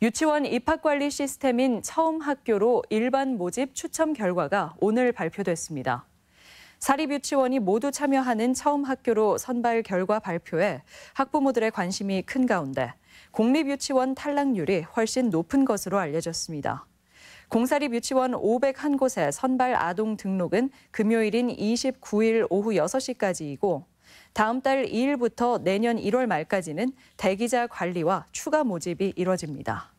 유치원 입학관리 시스템인 처음 학교로 일반 모집 추첨 결과가 오늘 발표됐습니다. 사립유치원이 모두 참여하는 처음 학교로 선발 결과 발표에 학부모들의 관심이 큰 가운데 공립유치원 탈락률이 훨씬 높은 것으로 알려졌습니다. 공사립 유치원 501곳의 선발 아동 등록은 금요일인 29일 오후 6시까지이고 다음 달 2일부터 내년 1월 말까지는 대기자 관리와 추가 모집이 이뤄집니다.